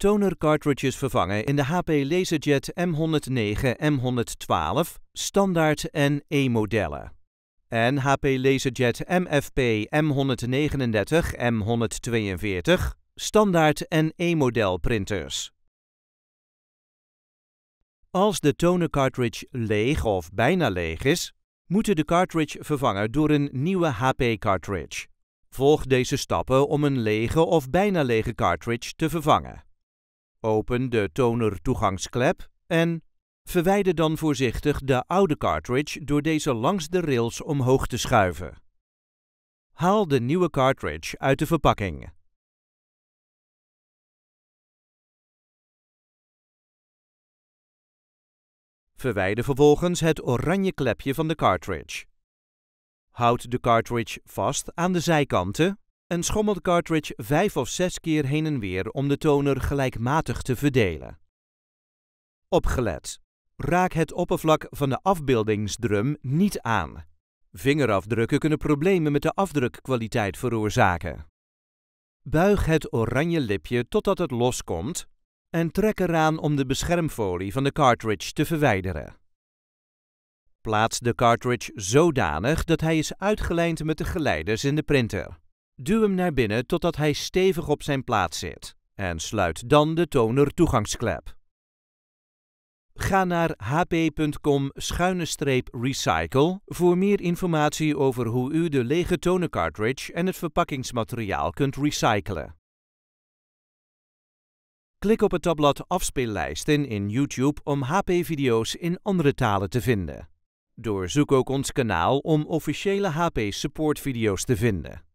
toner cartridges vervangen in de HP Laserjet M109, M112, standaard en E-modellen. En HP Laserjet MFP M139, M142, standaard en E-model printers. Als de toner cartridge leeg of bijna leeg is, moeten de cartridge vervangen door een nieuwe HP cartridge. Volg deze stappen om een lege of bijna lege cartridge te vervangen. Open de toner-toegangsklep en verwijder dan voorzichtig de oude cartridge door deze langs de rails omhoog te schuiven. Haal de nieuwe cartridge uit de verpakking. Verwijder vervolgens het oranje klepje van de cartridge. Houd de cartridge vast aan de zijkanten en schommelt cartridge vijf of zes keer heen en weer om de toner gelijkmatig te verdelen. Opgelet. Raak het oppervlak van de afbeeldingsdrum niet aan. Vingerafdrukken kunnen problemen met de afdrukkwaliteit veroorzaken. Buig het oranje lipje totdat het loskomt en trek eraan om de beschermfolie van de cartridge te verwijderen. Plaats de cartridge zodanig dat hij is uitgelijnd met de geleiders in de printer. Duw hem naar binnen totdat hij stevig op zijn plaats zit en sluit dan de toner toegangsklep. Ga naar hp.com-recycle voor meer informatie over hoe u de lege tonercartridge en het verpakkingsmateriaal kunt recyclen. Klik op het tabblad Afspeellijsten in YouTube om HP-video's in andere talen te vinden. Doorzoek ook ons kanaal om officiële HP-supportvideo's te vinden.